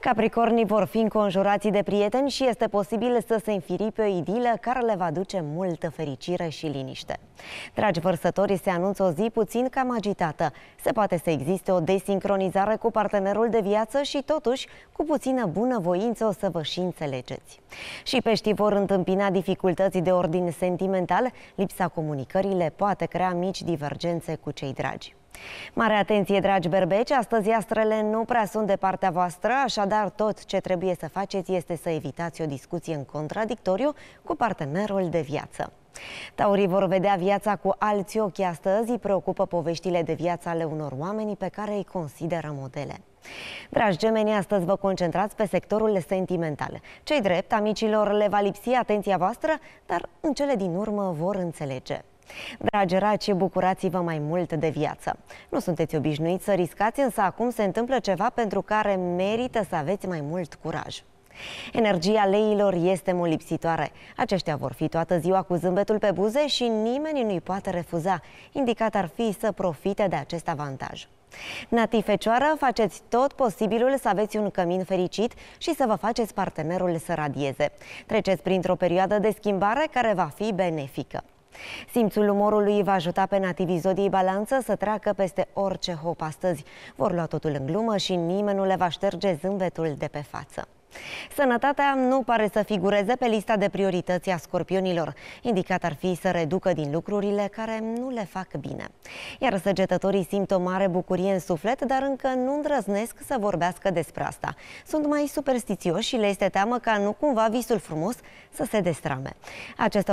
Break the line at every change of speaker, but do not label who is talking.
Capricornii vor fi înconjurați de prieteni și este posibil să se înfiri pe o idilă care le va duce multă fericire și liniște. Dragi vărsători, se anunță o zi puțin cam agitată. Se poate să existe o desincronizare cu partenerul de viață și totuși cu puțină bunăvoință o să vă și înțelegeți. Și peștii vor întâmpina dificultăți de ordin sentimental, lipsa comunicării le poate crea mici divergențe cu cei dragi. Mare atenție, dragi berbeci! Astăzi astrele nu prea sunt de partea voastră, așadar tot ce trebuie să faceți este să evitați o discuție în contradictoriu cu partenerul de viață. Taurii vor vedea viața cu alți ochi astăzi, îi preocupă poveștile de viață ale unor oameni pe care îi consideră modele. Dragi gemeni, astăzi vă concentrați pe sectorul sentimental. Cei drept, amicilor, le va lipsi atenția voastră, dar în cele din urmă vor înțelege. Dragi raci, bucurați-vă mai mult de viață. Nu sunteți obișnuiți să riscați, însă acum se întâmplă ceva pentru care merită să aveți mai mult curaj. Energia leilor este molipsitoare. Aceștia vor fi toată ziua cu zâmbetul pe buze și nimeni nu-i poate refuza. Indicat ar fi să profite de acest avantaj. Nati Fecioară, faceți tot posibilul să aveți un cămin fericit și să vă faceți partenerul să radieze. Treceți printr-o perioadă de schimbare care va fi benefică. Simțul umorului va ajuta pe nativii zodiei balanță să treacă peste orice hop astăzi. Vor lua totul în glumă și nimeni nu le va șterge zâmbetul de pe față. Sănătatea nu pare să figureze pe lista de priorități a scorpionilor. Indicat ar fi să reducă din lucrurile care nu le fac bine. Iar săgetătorii simt o mare bucurie în suflet, dar încă nu îndrăznesc să vorbească despre asta. Sunt mai superstițioși și le este teamă ca nu cumva visul frumos să se destrame. Acesta